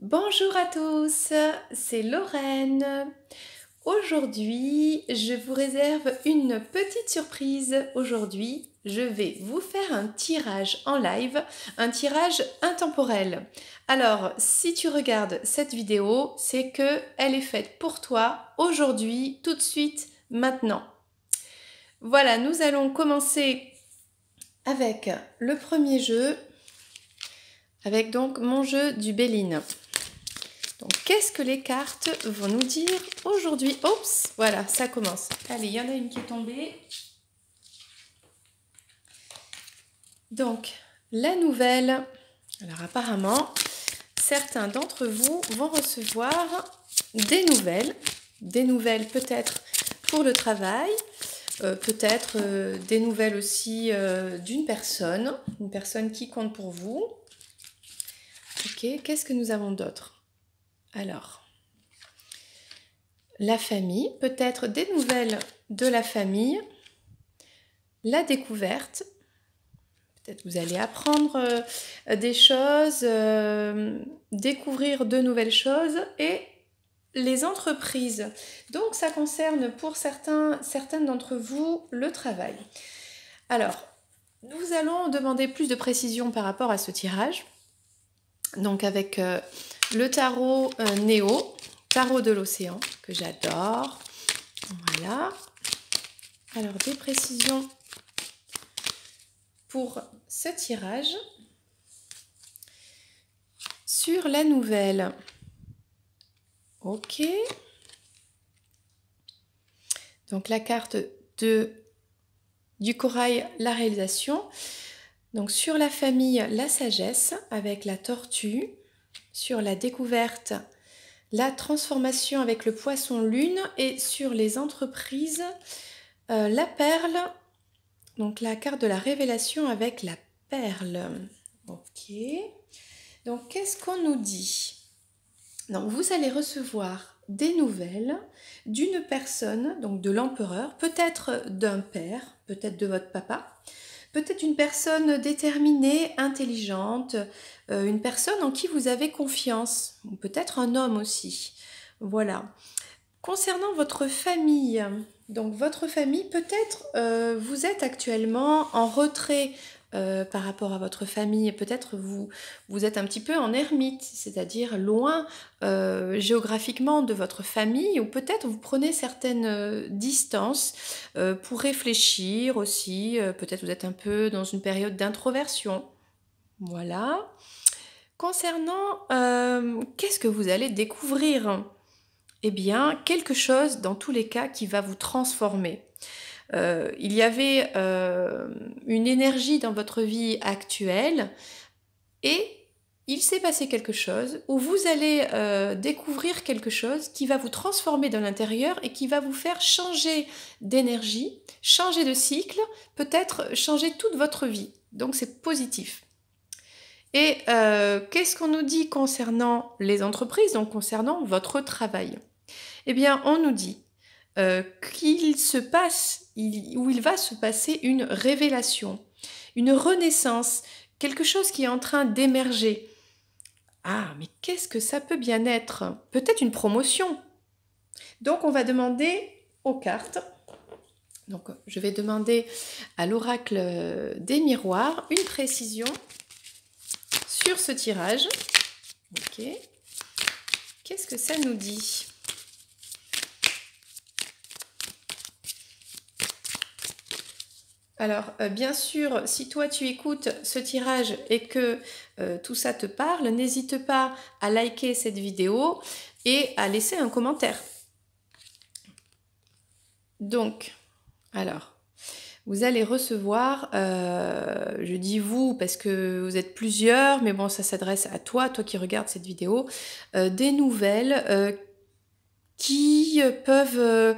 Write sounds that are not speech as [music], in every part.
Bonjour à tous, c'est Lorraine. Aujourd'hui, je vous réserve une petite surprise. Aujourd'hui, je vais vous faire un tirage en live, un tirage intemporel. Alors, si tu regardes cette vidéo, c'est que elle est faite pour toi aujourd'hui, tout de suite, maintenant. Voilà, nous allons commencer avec le premier jeu, avec donc mon jeu du Béline. Donc, qu'est-ce que les cartes vont nous dire aujourd'hui Oups, voilà, ça commence. Allez, il y en a une qui est tombée. Donc, la nouvelle. Alors, apparemment, certains d'entre vous vont recevoir des nouvelles. Des nouvelles peut-être pour le travail, euh, peut-être euh, des nouvelles aussi euh, d'une personne, une personne qui compte pour vous. Ok, qu'est-ce que nous avons d'autre alors, la famille, peut-être des nouvelles de la famille, la découverte, peut-être vous allez apprendre euh, des choses, euh, découvrir de nouvelles choses et les entreprises. Donc ça concerne pour certains, certaines d'entre vous le travail. Alors, nous allons demander plus de précisions par rapport à ce tirage donc avec euh, le tarot euh, Néo, tarot de l'océan, que j'adore. Voilà. Alors, des précisions pour ce tirage. Sur la nouvelle. Ok. Donc, la carte de, du corail, la réalisation. Donc sur la famille, la sagesse avec la tortue, sur la découverte, la transformation avec le poisson lune et sur les entreprises, euh, la perle, donc la carte de la révélation avec la perle. Ok. Donc qu'est-ce qu'on nous dit donc, vous allez recevoir des nouvelles d'une personne, donc de l'empereur, peut-être d'un père, peut-être de votre papa, peut-être une personne déterminée, intelligente, euh, une personne en qui vous avez confiance, ou peut-être un homme aussi. Voilà. Concernant votre famille, donc votre famille, peut-être euh, vous êtes actuellement en retrait euh, par rapport à votre famille. Peut-être vous, êtes un petit peu en ermite, c'est-à-dire loin euh, géographiquement de votre famille, ou peut-être vous prenez certaines euh, distances pour réfléchir aussi. peut-être vous êtes un peu dans une période d'introversion. Voilà. Concernant qu'est-ce que vous allez découvrir eh bien, quelque chose dans tous les cas qui va vous transformer. Euh, il y avait euh, une énergie dans votre vie actuelle et il s'est passé quelque chose où vous allez euh, découvrir quelque chose qui va vous transformer de l'intérieur et qui va vous faire changer d'énergie, changer de cycle, peut-être changer toute votre vie. Donc c'est positif. Et qu'est-ce qu'on nous dit concernant les entreprises, donc concernant votre travail Eh bien, on nous dit euh, qu'il se passe, où il va se passer une révélation, une renaissance, quelque chose qui est en train d'émerger. Ah, mais qu'est-ce que ça peut bien être Peut-être une promotion. Donc on va demander aux cartes. Donc je vais demander à l'oracle des miroirs une précision sur ce tirage. Ok. Qu'est-ce que ça nous dit Alors, euh, bien sûr, si toi tu écoutes ce tirage et que euh, tout ça te parle, n'hésite pas à liker cette vidéo et à laisser un commentaire. Donc, alors, vous allez recevoir, euh, je dis vous parce que vous êtes plusieurs, mais bon, ça s'adresse à toi, toi qui regardes cette vidéo, des nouvelles qui peuvent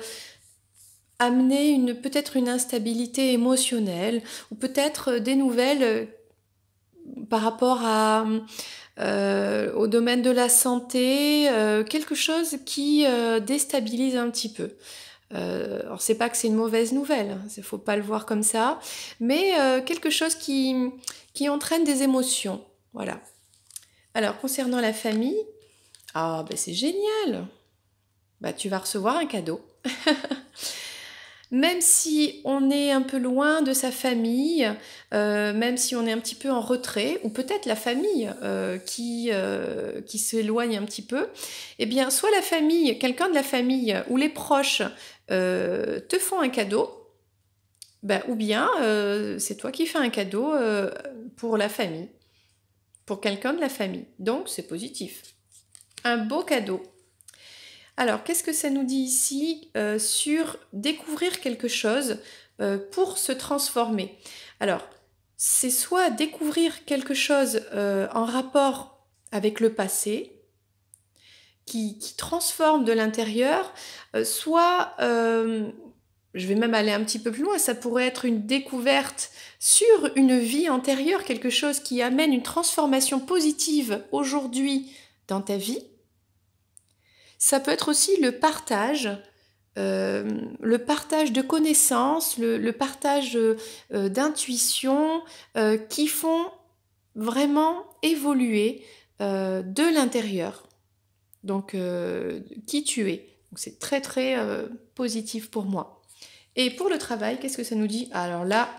amener une peut-être une instabilité émotionnelle ou peut-être euh, des nouvelles euh, par rapport à, euh, au domaine de la santé, quelque chose qui déstabilise un petit peu. alors c'est pas que c'est une mauvaise nouvelle, il hein, ne faut pas le voir comme ça, mais quelque chose qui, qui entraîne des émotions. Voilà. Alors concernant la famille, ah ben c'est génial. Bah tu vas recevoir un cadeau. [laughs] même si on est un peu loin de sa famille, euh, même si on est un petit peu en retrait, ou peut-être la famille euh, euh, qui, s'éloigne un petit peu, eh bien, soit la famille, quelqu'un de la famille ou les proches te font un cadeau, ben, ou bien c'est toi qui fais un cadeau pour la famille, pour quelqu'un de la famille. Donc, c'est positif. Un beau cadeau. Alors, qu'est-ce que ça nous dit ici euh, sur découvrir quelque chose euh, pour se transformer Alors, c'est soit découvrir quelque chose euh, en rapport avec le passé, qui transforme de l'intérieur, soit, je vais même aller un petit peu plus loin, ça pourrait être une découverte sur une vie antérieure, quelque chose qui amène une transformation positive aujourd'hui dans ta vie ça peut être aussi le partage. Euh, le partage de connaissances, le, partage euh, d'intuitions euh, qui font vraiment évoluer de l'intérieur. Donc, qui tu es. C'est très très positif pour moi. Et pour le travail, qu'est-ce que ça nous dit Alors là,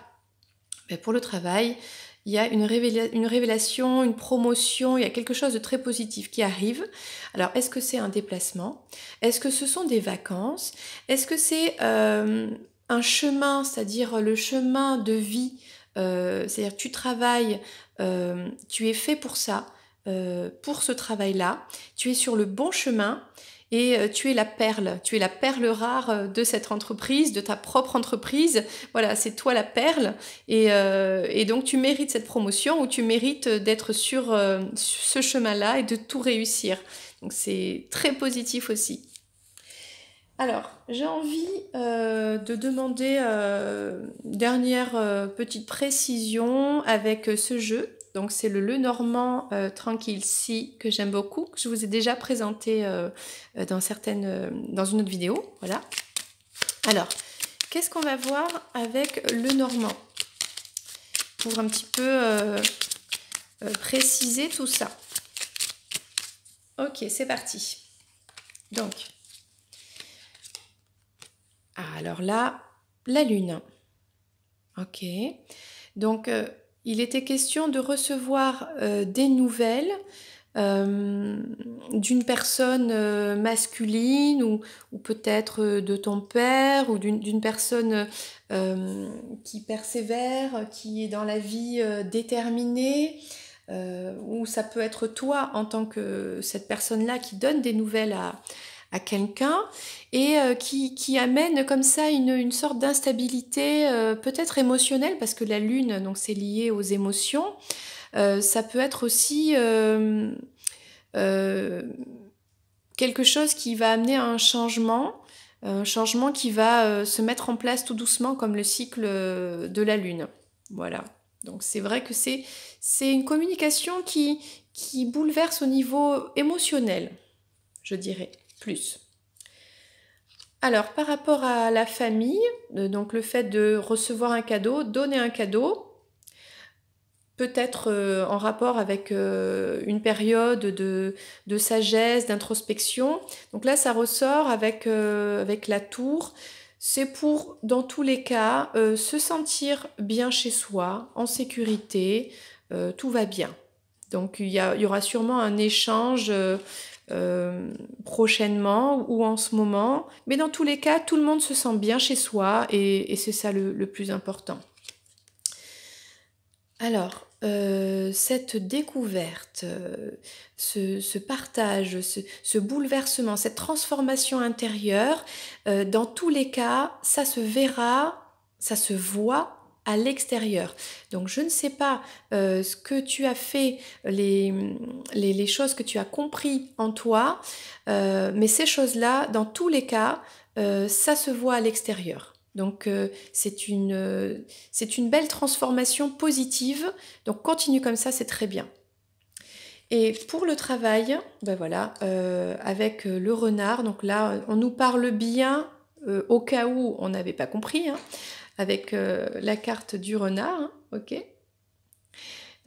ben, pour le travail, il y a une, révélation, une promotion, il y a quelque chose de très positif qui arrive. Alors, est-ce que c'est un déplacement Est-ce que ce sont des vacances Est-ce que c'est euh, un chemin, c'est-à-dire le chemin de vie euh, C'est-à-dire tu travailles, euh, tu es fait pour ça, pour ce travail-là, tu es sur le bon chemin et euh, tu es la perle, tu es la perle rare euh, de cette entreprise, de ta propre entreprise. Voilà, c'est toi la perle et, euh, donc tu mérites cette promotion ou tu mérites d'être sur ce chemin-là et de tout réussir. Donc c'est très positif aussi. Alors, j'ai envie de demander dernière petite précision avec ce jeu. Donc c'est le Le Normand euh, Tranquille Si que j'aime beaucoup, que je vous ai déjà présenté euh, euh, dans, certaines, dans une autre vidéo. Voilà. Alors, qu'est-ce qu'on va voir avec Le Normand Pour un petit peu préciser tout ça. Ok, c'est parti. Donc, ah, alors là, la lune. Ok. Donc, il était question de recevoir euh, des nouvelles euh, d'une personne euh, masculine ou, ou peut-être de ton père ou d'une personne qui persévère, qui est dans la vie déterminée. ou ça peut être toi en tant que cette personne-là qui donne des nouvelles à, à quelqu'un et euh, qui, amène comme ça une, sorte d'instabilité euh, peut-être émotionnelle parce que la lune donc c'est lié aux émotions euh, ça peut être aussi quelque chose qui va amener à un changement un changement qui va se mettre en place tout doucement comme le cycle de la lune voilà donc c'est vrai que c'est c'est une communication qui qui bouleverse au niveau émotionnel je dirais plus. Alors, par rapport à la famille, euh, donc le fait de recevoir un cadeau, donner un cadeau, peut-être euh, en rapport avec euh, une période de, sagesse, d'introspection. Donc là, ça ressort avec, avec la tour. C'est pour, dans tous les cas, se sentir bien chez soi, en sécurité, tout va bien. Donc il il y aura sûrement un échange euh, prochainement ou en ce moment. Mais dans tous les cas, tout le monde se sent bien chez soi et, c'est ça le, plus important. Alors, euh, cette découverte, euh, ce, partage, ce, bouleversement, cette transformation intérieure, dans tous les cas, ça se verra, ça se voit à l'extérieur. Donc je ne sais pas euh, ce que tu as fait, les, choses que tu as compris en toi, euh, mais ces choses-là, dans tous les cas, euh, ça se voit à l'extérieur. Donc c'est une, c'est une belle transformation positive. Donc continue comme ça, c'est très bien. Et pour le travail, ben voilà, avec le renard, donc là on nous parle bien au cas où on n'avait pas compris, hein avec euh, la carte du renard, hein, ok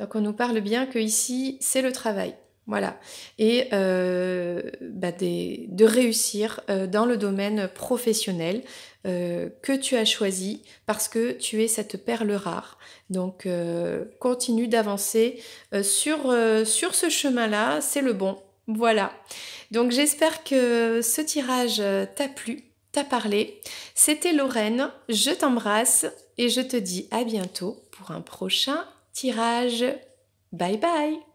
Donc on nous parle bien que ici c'est le travail, voilà, et euh, bah, de réussir euh, dans le domaine professionnel que tu as choisi parce que tu es cette perle rare. Donc continue d'avancer sur, sur ce chemin-là, c'est le bon. Voilà. Donc j'espère que ce tirage t'a plu t'as parlé. C'était Lorraine, je t'embrasse et je te dis à bientôt pour un prochain tirage. Bye bye